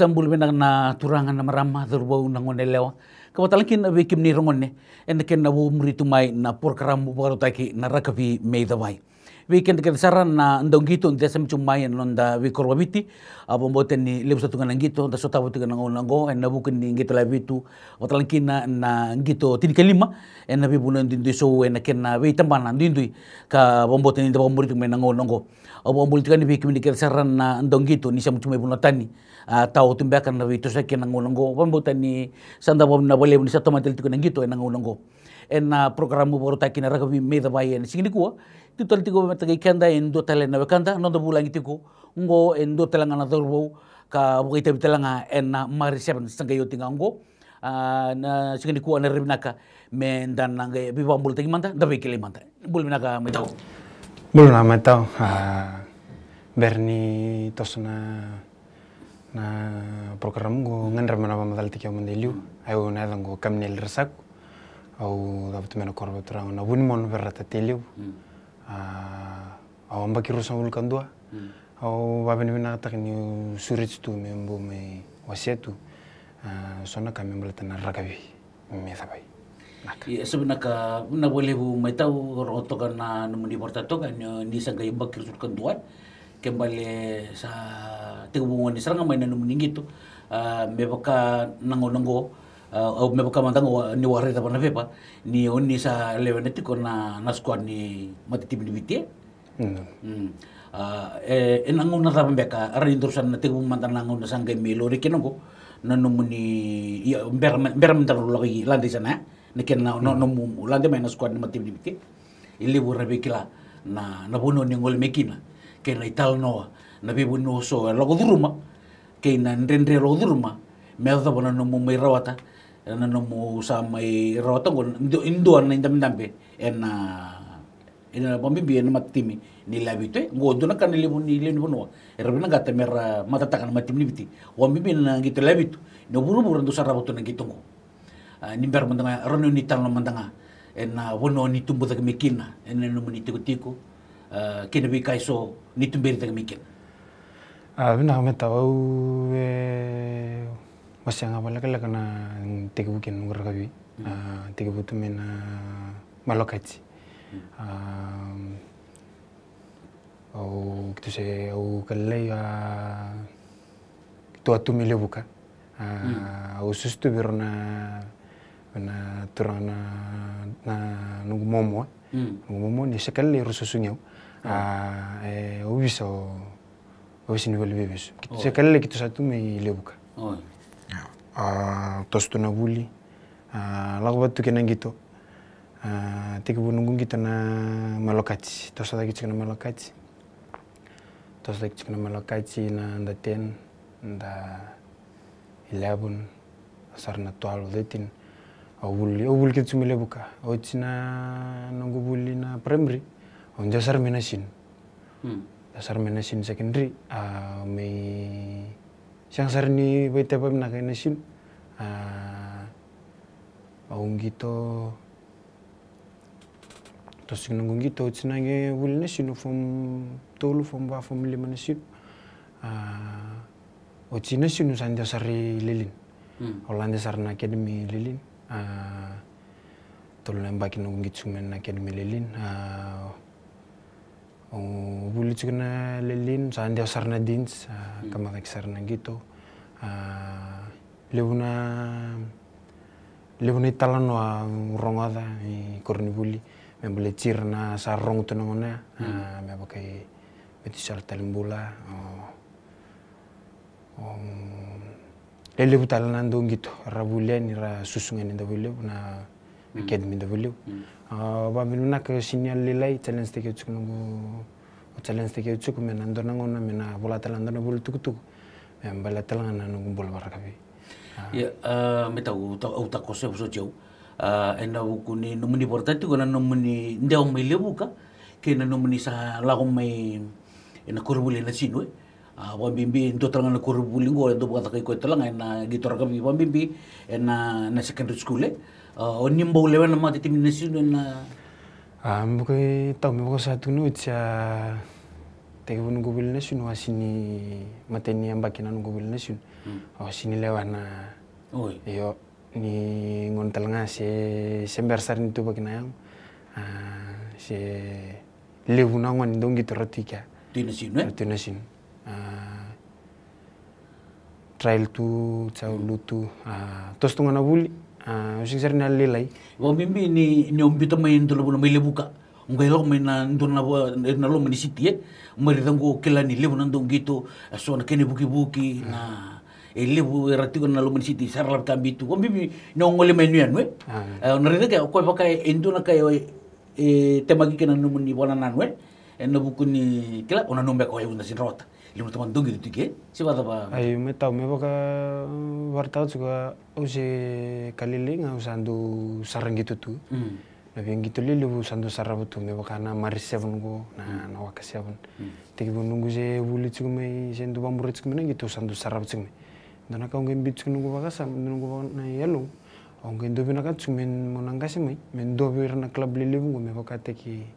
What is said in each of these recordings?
sambul benang na turangan na marama turbo nangon elewa kawatalan kin na kim ni rongon ne en ken na wumri tumai na porkaram bukaro taki na rakavi meidawai weekend ken saran na ndong gitu nte sem cumayan londa we korbabiti apa mboten ni lebu satu kanang gitu nda sota butu kanang nango en nabu ni gitu la bitu otalan kina na gitu tin kelima en nabi bunan dindu so en ken na we tambanan ndindui ka bomboten ni da bomburi tu menango nango ni omuambulitikani vikimilikira serana na ndongitu nisha mchuma ibunatani ah, tau tumbeakan na vitu saki na mbuta ni sanda bo na bole munisa tomatelitu na ngito na ngulongo ena programu baru takin raka bi meda bayen singini kuwa tu talitiko metagai kanda endo tala na bekanda nondo ngi tiku ngo endo ngana na dorbo ka bukaita nga ena mari seven sanga yotinga ngo ah, na singini kuwa na ribinaka mendana ngai bi bambul tagi manta dabe kele manta bulminaka metau belum lama tau. Berni tos na na program go ngandar mana ba madal tikyo mandeliu ayo na dan go kam el resak au dapat mena korba tra na bun mon berata teliu ah au ambaki kiru sa ul hmm. au ba ben bina tak ni surit tu membo me wasiatu ah sona kami melata na rakabi me sabai ya sebenarnya ka na boleh bu mai tau roto ka na namun di porta to kan ni sangka yang bakir sur kentuan kembali sa tegbungan ni sarang mai na namun gitu ah, me baka nango nango ah, au me baka mantango ni warre ta panafe pepa ni ni sa lewenete ko na na squad ni matitim di bitie enang una ta beka rindusan na tegbung mantan nango na sangka melo rekenango na namun ni ya ber ber mentar lagi lantai sana eh? nikena no no mu lande minus kwa nima tim dimiti ili bu na na bono ni mekina ke na ital noa na bi bono so logo duruma ke na ro duruma me da bono no mu rawata na no mu sa mai rawata indo na indam en na ina ah, bombi matimi ni go ngo dona kan ni ni le ni bono rabina gata mera matatakan matim ni biti wambi na no buru buru ndu sarabutu na nimber mandanga rono ni talo mandanga ena wono ni tumbu daga mikina ena na ni tiku tiku kina bi kai so ni tumberi daga mikina a bina kame tawau e wasianga wala kala kana tiku bukin ngur kabi tiku butumena mena malokati au kitu se au kalai a tua tumile buka au sustu birona na turana na na momo eh. hmm. nungu momo ni shakal le rusu sunyo a ah. ah, e obisa obisa ni wali bebes shakal le kitu satu me lebuka a ya. ah, tos tu na buli a lagbat tu gitu a tiku bunungu gitu na malokati tos ada gitu na malokati tos ada gitu na malokati na ten nda 11 asar na 12 obul obul kita tsumile buka otsina nunggu na primary on dasar menasin dasar hmm. menasin secondary Ah, me siang sarni baita pa menakainasin uh, aunggito Tapos yung nunggu tsinange will na menasin, from tolu from ba from lima menasin, ah Uh, o tsina sino Lilin. Mm. Olanda Sarna Academy Lilin. atolonabakingit ah, smennake me lilin vuli sikna lelin sa de sarna dinc kamaaki sar nagito lenlevuna italanoa urongoa koronivuli me balesir na sar rongtu nangona meaka metsal talibula lele butala nan do ngito rabule ni ra susunga ni ndabule na academy ndabule mm. mm. ah, ba minu nak signal le challenge te ke chuk nungu challenge te ke chuk me nan do nango na me na bola tala ndo na bulu tuk tuk me bala tala na nungu bol baraka bi ah. ya ah, me tau tau ta kose so jeu enda buku ni nomini porta ko na nomini ndau me buka kena na nomini sa lago me na kurbule na sinu wambimbi nto talanga na kuru bulingo nto bukata kai koe ngai na gitora kami wambimbi ena na secondary school eh, eh o oh, nimbo lewa na mati timi na sinu na ah mbuko tau mbuko satu nu tsa tege wunu gubil na sinu wa sini mateni amba kina nu gubil na sinu hmm. oh, sini lewa na oi yo ni ngon ngasih se sember sar ni tuba yang ah se lewu na ngon dong gitora tika Tina sinu eh? Tina sinu trail tu trailto tu ah, tos tunga na vuli osi ah, sari na lelai bimbi ni ni ombita mai ndola bona mai lebuka ngai lo mai na ndola na na lo mani siti e mai tango kela ni lebu nando ngito ah, so na kene buki buki hmm. na e eh, lebu eh, ratigo na lo mani siti tu kambitu bimbi ni ngole mai nuya nwe na ridango ko baka na kai e temagi kena numu ni bona nanwe e na buku ni kela ona nombe ko e una sin rota Lima teman gitu siapa pak? Ayo, 넘겨두게 시바다바 아이 wartawan juga. wartautsuga use kaliling au sandu sarang gitu tu hmm. na biang gitu lili bu sandu sarabu tu meba kana maris seven go na na waka seven hmm. Tapi bu nunggu je wuli tsugu sih sendu bambure tsugu me gitu sandu sarabu tsugu me dana ka onggen bit tsugu nunggu baka sam nunggu baka na yalo onggen dobi na ka tsugu men monangkasi me men dobi na klub lili bu meba ka teki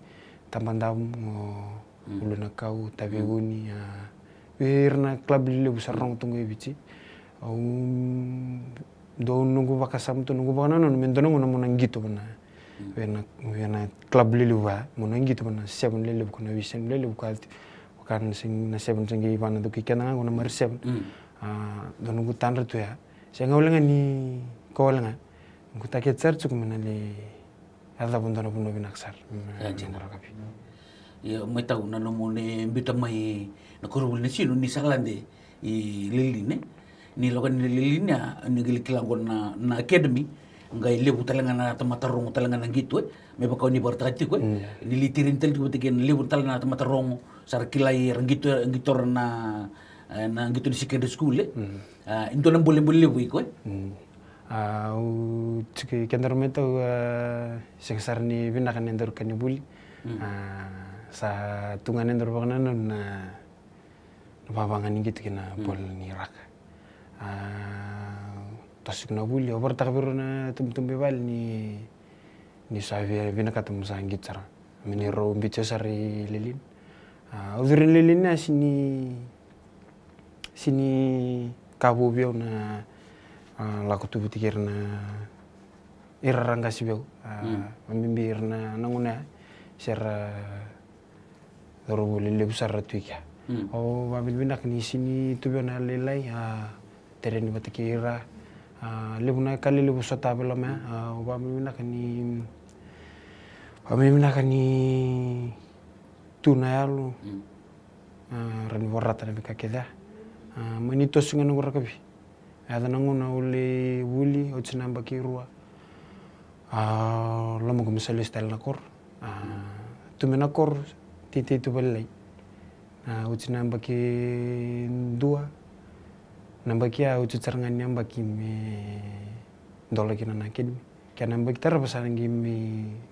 tampandam ngo hmm. ulu na tabi guni ya na club lelebu sarrong e ibici um do nungu baka tu nungu baka nanu men dono ngono mona ngito bana wena na gitu hmm. club lelebu ba mona gitu bana seven lelebu kono wi seven lelebu ka kan sing na seven sing ibana do kikena ngono mar seven hmm. a ah, do nungu tanra tu ya senga ulenga ni ko ulenga nungu take tsar tsukumena le nungu bundono bundobi naksar. Rajin. Rajin ya, mai tau na lomo ne ta mai na korobul na sino ni saklande i lilin ne ni loka ni lilin ya ni gili kilangon na na academy ngai lebu talanga na tamata rongo talanga na gitu eh me bakau ni bar tati kwe ni litirin tel tibu tiken lebu talanga na tamata rongo sar kilai gitu gitu rana na gitu di sikere skule eh into na boleh boleh lebu ko eh au tiki kendar meto seksar ni binakan endor kanibuli sa tunganen dor bakna na na babangan gitu kina bol ni rak tasuk na buli obar takbir na tum tum bebal ni ni savi vina eh, katam sa sara mini ro mbicho sari lilin, udurin eh, lilin na sini sini kabu bio na eh, lakutu butikir na irarangkasi bio hmm. na irna nanguna sera rogolele busarratwe kya hmm. o oh, babili benaknisini tubena lelai tereni batakira lebuna kalele busatabelame o babili benakni babili benakni tunayalu rani borratana a mani tosungana gorakabi adananguna le wuli nakor a lamagumisalestalnakor tumenakor titi tu balai. na hmm. oh. uchi na mbaki dua na mbaki a uci carangan namba mbaki me dola kina na kin, kia na mbaki tara pasaran ngi me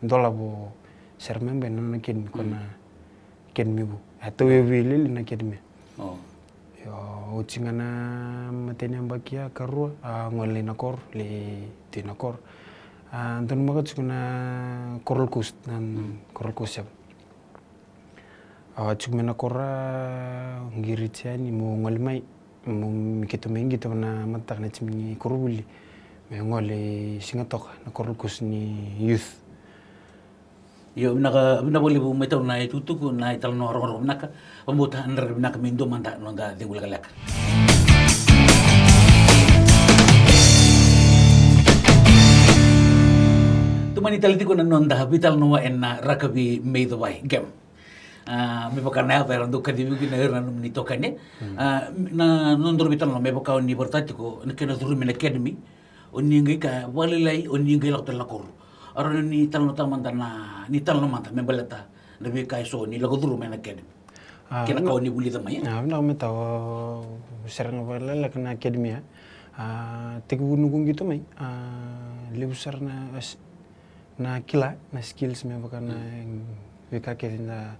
dola bo sermen be nana kid kona kin mi bu atau wewe lili na kin me yo uci ngana mate namba mbaki a ya, karua a ah, ngolai na kor le tina kor Antun ah, maka cukuna korol kust nan hmm. korol siap tsiko menakora ngiry mo ngalmai mo miketo maigny na matatagnatsy miny koroly miagnoly signatoka nakoroly kosny youth io aminaka amina wali na metau na tutuku na tal no roro minaka pamuta andar minaka mindo manda nonda de gulagalaka tumani talitiko na nonda vital noa enna rakabi may the way game meboka na para ndo kadi bi na era toka ni tokane na non dur bitan me boka on ni portati ko ne kena dur na academy on ngai ka walilai lai oni ngai lakta lakor aron ni tal no tamanda na ni tal no manta me balata na bi kai so ni lago dur min academy kena kau ni buli tamai na na wa tawa serang wala la kena academy ya tegu nunggu gitu mai lebih serna na kila na skills me boka na BKK tinda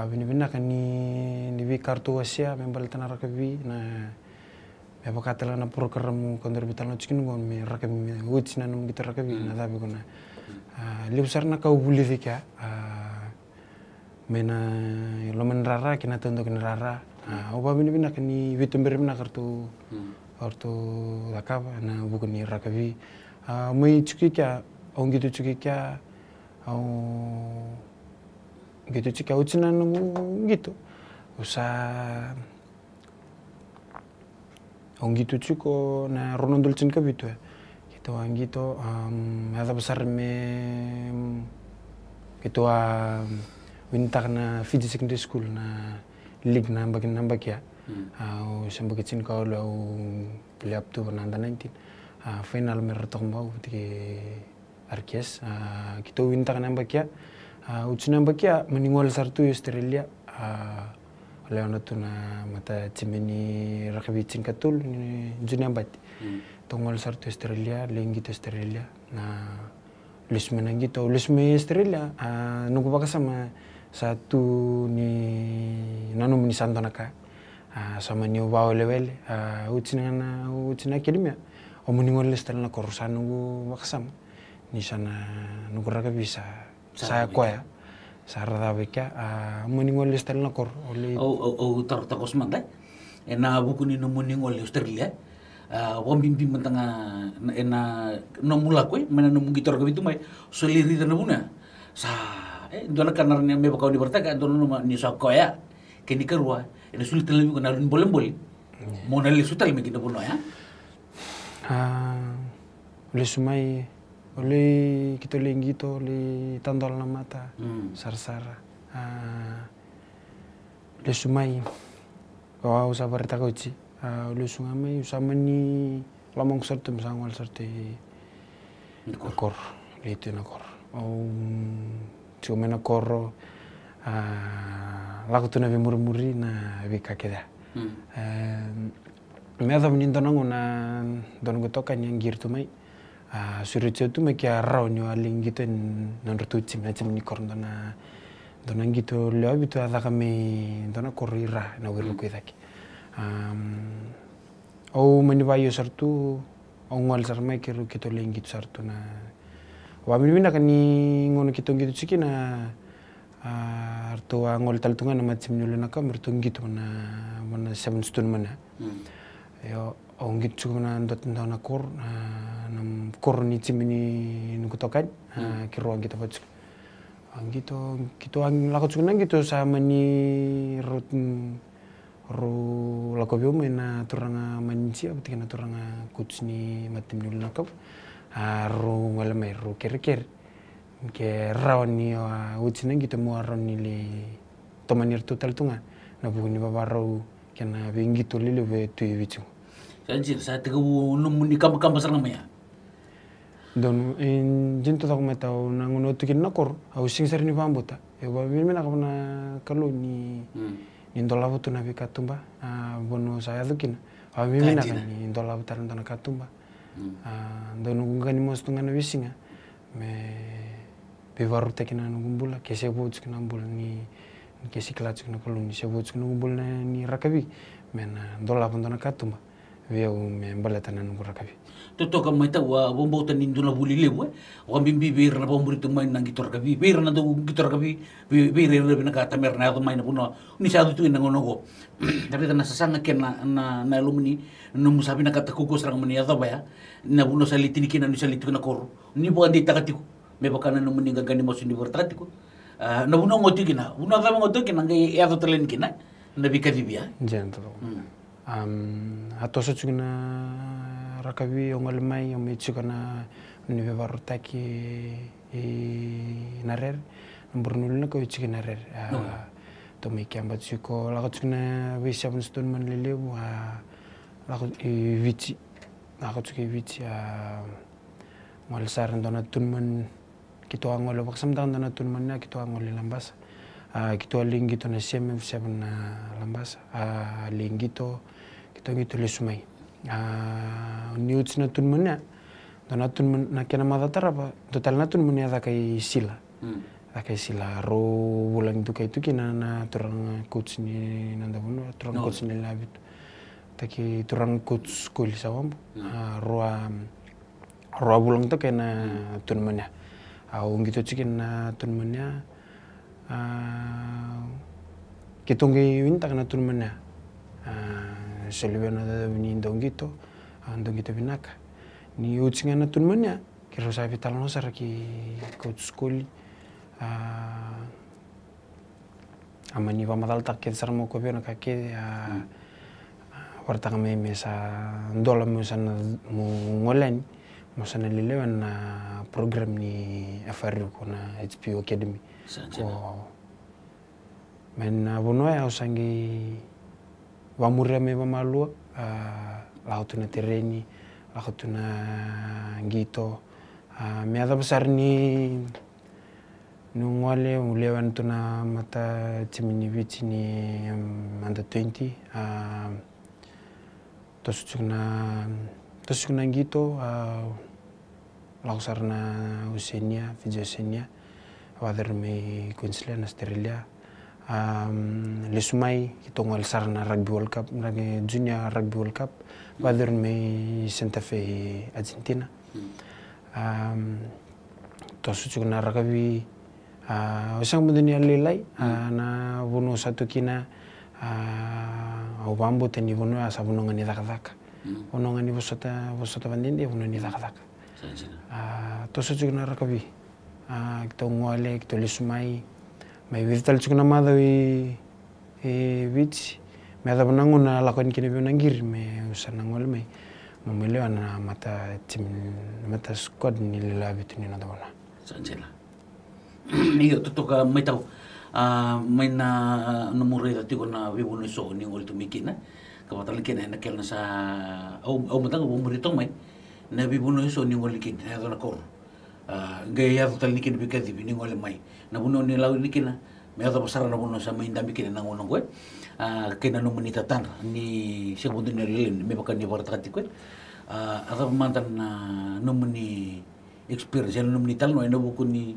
Abi ni bina kan ni ni bi kartu Asia membal tanah bi na Bapa lah na pur keramu kondor bital no cikin gon me rakabi me sih na num rakyat bi na hmm. nah, tapi gona liu na kau buli fika ah, mena ah, lo men rara kina tondo kina rara oba ah, bini bina kan ni bitum beri bina kartu hmm. kartu rakab na bukan ni bi. mai cuki kya onggitu cuci kya au gitu cika ya, ucinan anu, gitu usah on oh, gitu ciko na ronon dulcin ke gitu ya gitu on ah, gitu um, ada besar me gitu a ah, wintar na Fiji Secondary School na lig na bagian na bagia au sampai kecil kau lau oh, beliau tuh nanda nanti ah, final merah tombau di Arkes kita gitu, wintar na bagia ya. Uh, uchinambakia maningwala sartu Australia uh, leona tuna mata chimeni rakabi chinkatul juniambati mm. tongwala sartu Australia lengi Australia na lisme nangito lisme Australia uh, nunggu baka sama satu ni nanu ni santonaka uh, sama ni ubao lewele uh, uchinana uchina kirimia omuningwala Australia na korusan nunggu baka sama ni nunggu rakabi bisa saya sayakoya saradavika ah, muningol istel kor oli o o tar ta kosmanda ena bukuni no muningol istel eh. ah, wambimbi mentanga ena nomula koi mena nomu gitar mai, tumai soliri dana buna sa eh dona baka meba kau dibertaga dona noma ni sakoya kini kerua ena sulit lebih kena run bolem bolem ya. mau nali sutal mekin buna ya ah lesumai Oli kita linggito li tandol na mata mm. sarsara. Uh, le sumai kawa ah, usa barita kochi. Uh, le sungamai usama ni lamong sertu misangwal sertu nakor. Li itu nakor. Um, Cuma nakor uh, ah, lakutu na vimurmuri na vikakeda. Mm. Uh, ah, Medo menin donangu na donangu toka nyangir tumai. Sur-tu itu mekia raunyo aling gitu non tu cimna cimni korn dona dona gitu leo bitu ada kami dona korira na wiru kuidaki. Au mani bayo sartu au ngol sarmai kiru gitu ling gitu sartu na wa mini mina kani ngono gitu gitu ciki na artu wa ngol taltunga na matsimni lena kam artu gitu na mana seven stone mana. Yo ongitsukumanandat ndanakur nam kornitsimini nukutokan hmm. kiro angito patsuk angito kito ang lakotsukunan to gitu, sama ni rut biu lakobio mena turanga manci apa na turanga ni matim dulu ru ro malamai ru kere ker ke rawan ni utsinan gitu mau rawan ni le tomanir total tunga na bukuni babarau kena bengi tuli lebe tuye bicu saya saya ya. tahu unum ni kamu-kamu sarang maya. Don in jinto tak tahu nangun uno tikin nakor, harus sing sering ya, ni buta. E ba bin mena kabna kalau ni ni ndola butu nabi katumba, bono saya dukin. Au bin mana kan ni ndola nanti tana katumba. Don nungunga ni mos tunga nabi singa. me bevaru tekina nungumbula, kese bots kina mbula ni kesi kelatsuk kena kalu ni kena nunggu ngumbula ni rakabi, mena ndola buntana katumba wiya mbalata nan ngura kabi to to kam maita wa bombo tan indu buli lebu wa eh? bimbi bir na bomburi tu main nang gitor kabi bir na do gitor kabi bir na bina kata mer na do main puno ni sa tu nang ngono go tapi tan sasanga ken na na na alumni no musabi na kata kuku serang meni ado baya na sa litini kina ni salitini na koro ni bo andi takatiku me bakana no meni gagani mo sindi vertatiku na puno ngoti kina puno kama ngoti kina ngai ado telen kina na bikadi bia atosotsikana rakavi ongalamai omitsikana nivevarotaki inarer namburnulnaka oitsik inarer tomaikiambatsiko lakatsikana lako i vitsi lakatsuki vitsi ngolsarandona tunman tun man na tunman kitoa ngole lambasa kito lingito na CMF seven na ah, lambas a ah, lingito kito ngito oh, gitu, gitu, le a ah, niuts na tun muna do na tun na kena madatara ba total na tun muna sila hmm. dakai sila ro bulang itu kai tuki kena na turang eh, kuts ni nanda bunu turang kuts ni labit taki turang kuts kuli sawam hmm. roa roa bulang itu kena hmm. tun muna au gitu cikin na tun και τον Ιουίντα να τον μενά. Σε λίγο να δει τον κίτο, αν τον κίτο πινάκα. Νι ούτσιγα να τον μενά και ρωσάβει τα λανόσαρα και κοτσουσκούλη. Άμα νι βάμα δάλτα και τις αρμοκοπιώνα κακέ, Warta kami mesa ndola mo sa mo ngolani. Masa nilelewa na program ni FR uko na HPO Academy. Kwa mena bono ya usangi bamurame bamalwa uh, ah, laho tereni laho tuna ngito uh, ah, miadha besar ni nungwale ulewa tuna mata timini bichi ni um, under 20 uh, tosu Terus kena gitu uh, eh, laksar na usinya, vidyasinya, whether may Queensland, Australia, um, lesumai kita alsar sarna Rugby World Cup, Rugby Junior Rugby World Cup, whether me Santa Fe, Argentina. Um, Tapos yung rugby, uh, eh, usang dunia lilay, uh, eh, na bunu satu kina, uh, au bambu teni bunu asa bunu ngani dakadaka. o non a онуган босота босота бандин де уну нидакадак тосо чукна ракаби ктонгуале ктолисумай май вивтал чукна мадо и и вич ме адабнангу на лакон кине бионангир ме усанангол ме мамилео на мата тим мата скод ни лилавиту ни надабона санчела Iyo, totoo ka, may tao, may na namureda tiko na wibo na iso ni ngol tumikina. kawatalkin na eh, nakil na sa au au matang au murito mai na bibuno iso ni ngolikin na eh, to na kor ah, ya to tal nikin bika di bini ngol may na buno ni law nikin na may ato pasara na buno sa main dami kin na ngonong kwet kina no ah, manitatan ni siya bundo ni lilin may baka ni warta katikwet ah, ato pamantan na no mani experience no mani tal no ay nabukun ni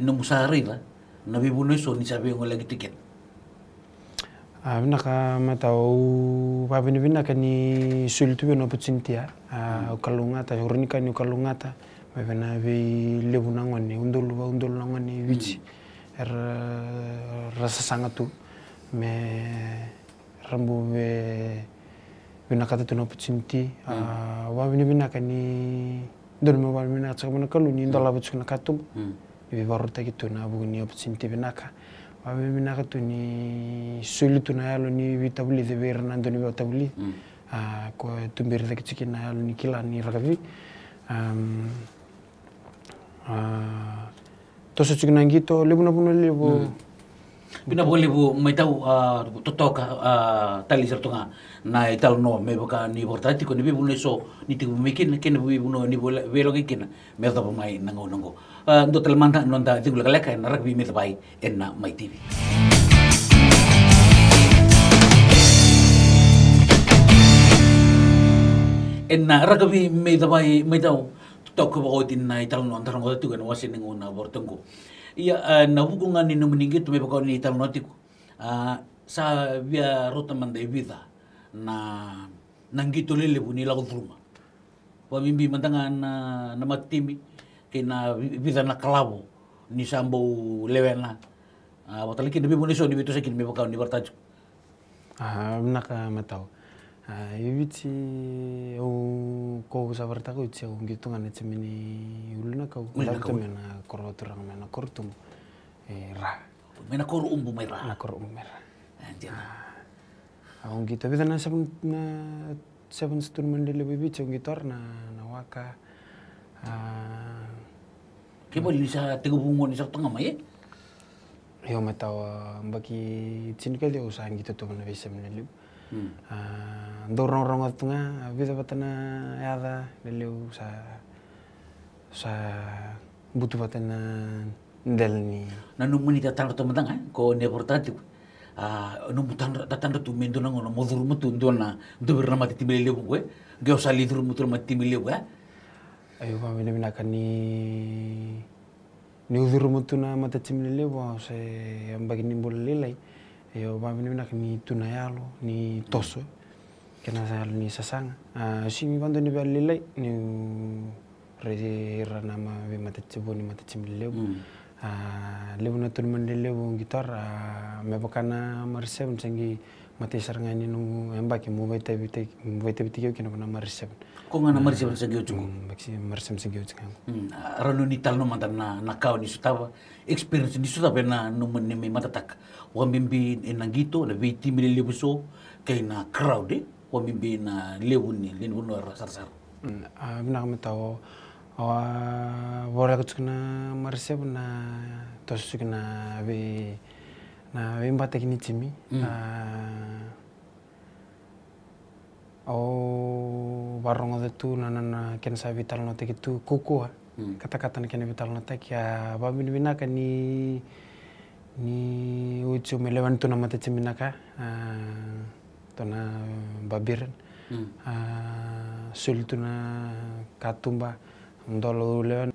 ino musari la na bibuno iso ni sabi ngol lagi tiket vinaka matau vavini vinaka ni sultuve no opportunity ukalungata hurinika ni ukalungata vavena vi levu na ngoni undulu va undulu na ngoni mm. er, rasa rasasanga tu me rambu ve vinaka tu no opportunity vavini mm. vinaka ni mau me vavini vinaka tsaka vina kalu ni mm. ndola vutsuku na katum vi varota kitu na vugni opportunity ya vinaka Αμέ μην αγατούνι σούλι του να άλλον η βιταβουλή δεν πήραν να τον η βιταβουλή. Κο τον πήρε δε κτσικι να άλλον η να η ραγαβή. Τόσο τσικι να το λίγο να πούνε λίγο. Bina bo lebu mai tau a ah, totoka a ah, tali sertonga na e no me boka ni portatiko ni bibu ni so ni tibu mi kin kin bu no ni bu le velo kin me zabo mai nango nango a ah, ndo tel manda ndo nda tibu le kaleka na rakbi me zabai en na mai tibi. En na rakbi me zabai me tau. Tak kau bawa tin naik tahun nanti ramadhan tu kan, wasi nengun na bertengku. Iya, eh, ah, na nga ni numiningito tuh, pakau ni hitam notiku sa via rota manda vida na nangito lele puni lagu thuruma mimbi mandanga na na matimi kina vida na kalabo ni sambo lewena ah, talikin nabi muniso ni bitu sekin mi pakau ni bertajuk Ah, naka matau. Nah, Io tsy eo kô zavatra takeo tsy aongy tonga tsy aminy olona akao kau. mena koro toragna mena koro tombo eh, raha mena koro umbu may raha mena koro umbu may raha andiana aongy to beza na seven na seven stone mandele bibi tsy aongy tor na na waka ah, ke bo lisa tego bungon isa ya? tonga ya, may eo matawa mbaki tsinika dia sa angy gitu, tuh menulis na Дурон ронгодтанга виза batena яда лелю са са буту батана делни. На нумани да танга тома танга, ко не портати. А нуму танга да танга тума индона го на модурму тундо на дубирна мати тиме лелю го е. ni lelai. eu vai vir na ni tunayalo ni toso que na sa ni sasang ah si mi vando ni belile ni nama rana ma ve mata tibo ni mata tibile mm. ah levo na tur mandele vo guitar ah me bokana mar seven sengi mate sarangani no embaki mobaita bite mobaita bite kio kino kona marisa ko ngana marisa sa gio chungo maxi marisa sa gio chungo rano ni talno mata na na kao ni sutava experience ni sutava na no mene me mata tak wa mimbi enangito na viti mele lebuso kai na crowd e wa mimbi na lebuni lenu no rasar sar a mina mata o wa wora kutsukna marisa na tosukna ve na vemba technitimi mm. na au varrongodo tu nanana kena sa vitalno teki tu kata-kata katakatana kena vitalno teki babi vavinivinaka ni ni ucu melewan tu nama teci minaka uh, tona babiran mm. uh, sul tuna katumba ndolo lewan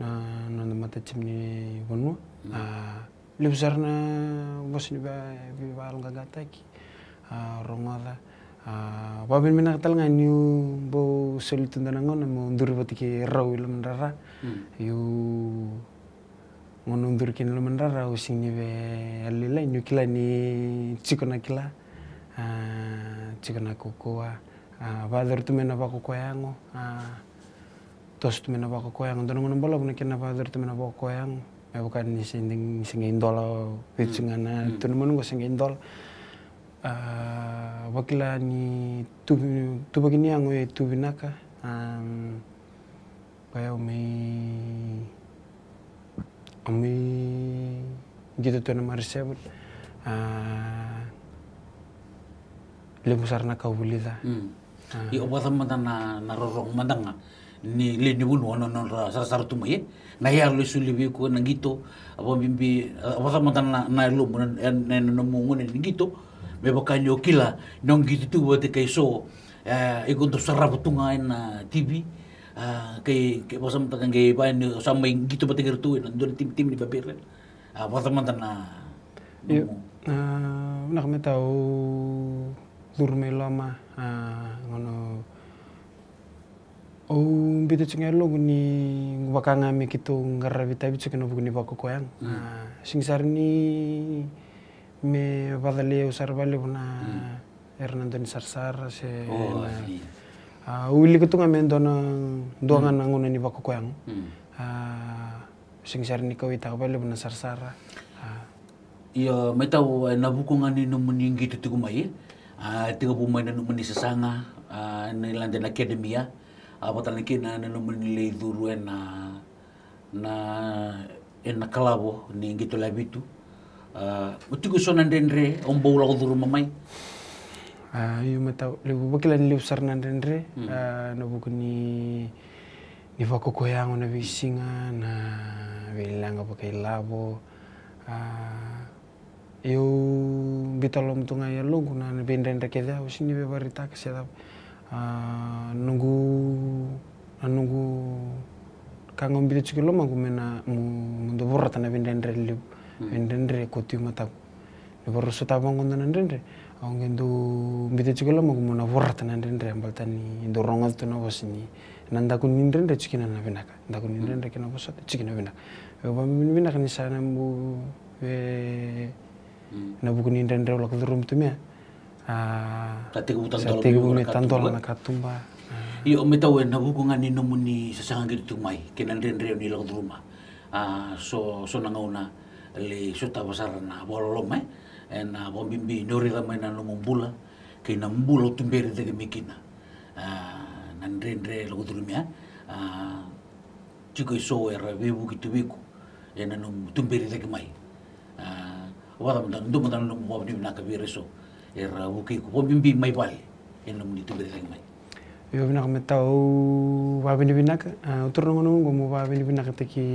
nandamatachimni vanua levzarna vasniva vivalgagataiki rongada Wabin mina katal nga niu bo solitun dana ngona mo ndur bati ki rau mm. ilum rara yu ngono ndur kin ilum rara using ni be alila niu kila ni cikona kila ah, cikona kokoa wadar ah, tu mena bako koyango e ah, tos tu mina bako koyang dono ngono bolong puna kina pader dor tu mina bako koyang me bukan ni sinding singa indola pit singa na tu ngono ngono singa indol wakila ni tu tu bagi ni ango tu binaka kaya umi umi gitu tu nama resep lembusar naka kau bulita. Mm. Uh, I obatan mata na ni le ni bunu ono non ra sar sar tumu eh. na yar lu suli bi ko na gito apa bimbi apa sama tan na na lu mun na na mu mun ni gito me baka nyo kila nong gito tu te kai so eh ikun tu sarap tunga na tv ah, kai kai apa sama tan kai ba ni sama gito ger gertu na don tim tim ni papir eh. ah, apa sama tan na iya, eh, nak me tau durmelo ma ah, ngono Oh, bita ya cungai lo guni bakal ngami kitu ngarra bita bicu kena guni bako koyang. Nah, mm. sing sarni me badale usar bale buna mm. Hernando Sarsar se oh, na ah, uli kitu ngami ndona ndonga mm. nanguna mm. ah, ni bako koyang. Mm. Uh, sing sarni kau ita bale buna Sarsara. Ah. Iya, mai tau eh, na bukungani no muningi tutu kumai. Ah, tiga pemain nu sesanga, sanga, ah, Academy ya. Apa na na να είναι λέει na na ena kalabo καλάβο gitu la tu. του. Ah, Utiko so nandendre on ombo lau duru mamai. Ah, yu meta lebu bakila ni lebu sar nandendre na buku ni ni fako koyang ona bisinga na bilanga pakai labo. Ah, yu bitalom tunga ya lungu na bendendre keda usini bebarita keseda uh, ah, nungu ah, nungu kangombili chikilo magumena mundur borrata na vendendre lib vendendre kotiuma tabu ni borroso tabu ngondo na ndendre aonge ndu mbite chikilo magumena borrata na ndendre ambalta tani ndu rongo na bosini na ndaku ni ndendre chikina na vinaka ndaku ni ndendre kina bosata chikina vinaka ba vinaka ni sana na buku ni ndendre ulakudhurum tumia Ah. Tategu ni tantola na katumba. I o meta wen na kuku ngani no muni sasanga gitu tumai kena ren ren ni lang rumah. Ah, so so na le so er, eh, gitu, ah, ta basara na bololo mai en na bombimbi nori la mai na no mumbula ke mbulo tumberi de mikina. Nan ren ren lang rumia. Chiko iso era bebu gitu biku. En na no tumbere de mai. Wala mdan ndu mdan no mbo ni na kabire so rabu ke ko bim bi may bal en mo ni tubere rek may yo bi naxam taw wa bi bi nak turno ngono ngo mo wa bi bi nak te ki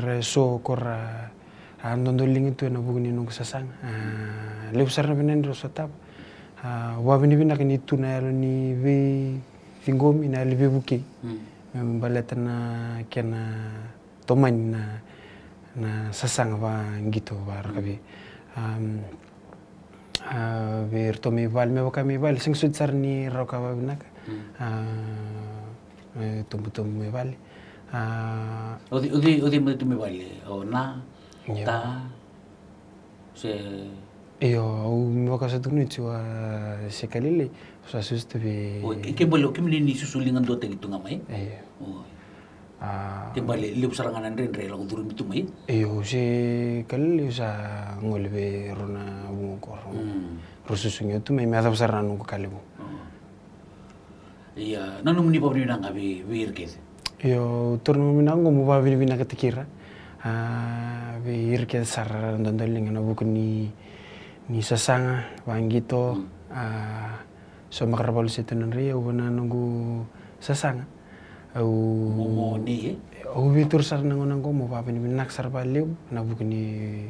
reso korra andondo lingi tu na bugni nung sasang lew sarna benen ro sotab wa bi bi nak ni tuna ni vi fingom ina lebi buki mem baletana kena toman na na sasang wa ngito war ብሄር ቶም ይባል መበካም ይባል ስንግሱት ሰርኒ ሮካባብናከ ቱምቱም ይባል ኡዲ ምድም ይባል ኦና ታ Yo, me voy a casar con Nichua Sekalili, o sea, si usted ve... ¿Qué vuelo? ¿Qué me le inició su lingando te que tú ngamai? Eh. Timbali libu sarangana ndrendre la kuduru mitumai. Iyo si kali sa ngolbe rona bungkoro. Rususunyo tu mai measa besar nanu kalibu. Iya, nanu muni pabri nang abi wir kese. Iyo turnu minang ngomu pa vini vina ketikira. Wir kese sar ndondol lingan abu ni ni sasanga wangito. So makarapol situ nanri ya ubana nunggu sasanga. moom moo dee. Eh? o witur sar nango nango mo papa ni nak sar baliw na bukuni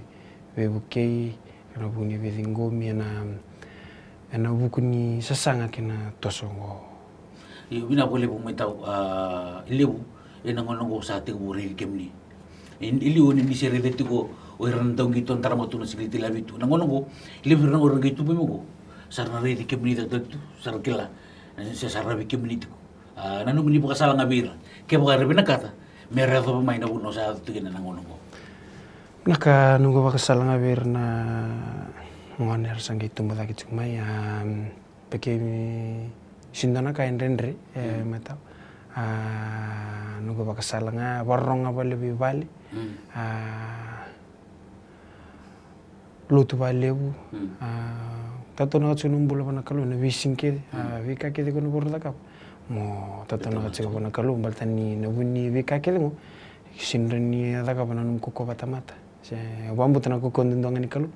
we bukei na bukuni we dingo mi na na ni sasanga e, na tosongo yo bina bole bu meta a lebu ena ngono ngo sa te buri kemni en ili woni ni sere vetu ko o rantau gi ton taramo tu na sigiti la vitu na ngono ngo lebu na ngono gitu bimo ko sar na re kemni da tu sar kila sa eh, sar ra kemni tu uh, nanu mini puka sala ngabira ke buka rebe nakata kata me refa pa mai na buno sa tu kena nangu nungo naka nungo puka sala ngabira na ngoner sangi tumbo peke mi sindana kain rendri eh, metap, hmm. metau uh, ah, nungo puka sala warong apa lebih bali mm. uh, lotu tato na tsunumbulo pana kalu na visingke mm. uh, ah, vikake de kono bordakap mo tatanaka tsika voanakaloha mba tany navony vika kely mo sindrany atakavana no mikoko vatamata oambotana koko ndindoagnany kaloha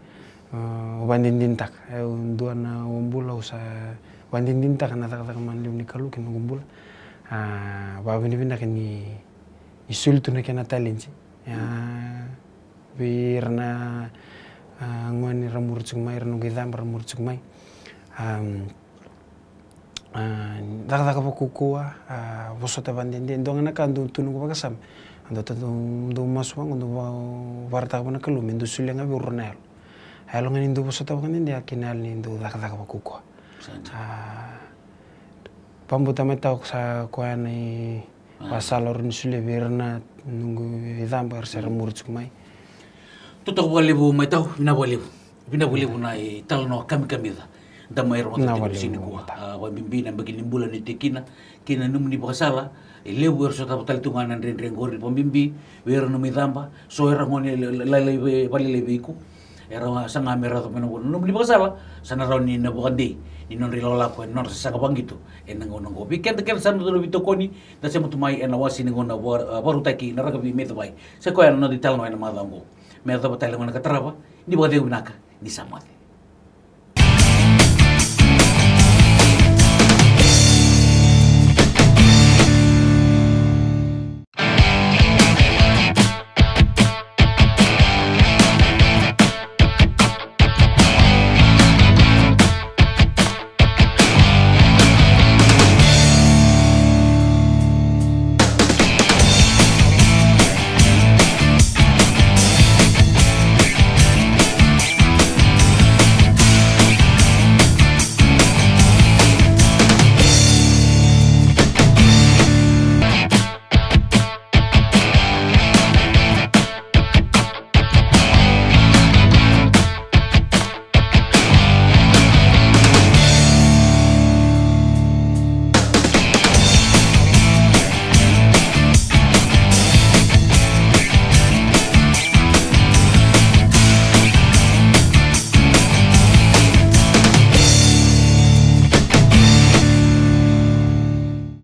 uh, vandindiny taka ondoana eh, ombola osa vandindiny taka natakataka manleviny kaloha kiny ombola vavinivy ah, ndraiky ny isolotondraiky anatalintsy ya, ve irana agnoany ah, raha morotsiko may ranongo idamby raha morotsiko may dakdaka ah, kokoa ah, vosota vandendeha dognanaka adotonoko vakasam adotado masuaga do varataka vanakalomi do sulenga vuruna elo aelogani do vosota vakandendeha akina daga do dakdaka vakokoa ah, pambutama tauk sa koani vasalorni sule verna nungu idamba arsera muritsuk mai totok volevu mai tau bu, volevu vina volevu na kami kamida da mayar wata tabi sini kuwa wa ah, bimbina bagil nimbula ni tekina kina num ni bakasala lebu wer sota batal tu nganan ren gori goril bimbi, wer num idamba so era ngone la lebe bali lebeku era ya, sanga mera to mena num ni bakasala sana ron ni na bukandi ni non rilola ko non sa ka gitu, en ngo ngo bi ken ken sam do tokoni da sem tu mai en ya, awasi ah, ni ngona baru taki na raka bi meto bai se ko en no di ya, tal no en madango meto batal ngona katraba ni bade unaka ni samate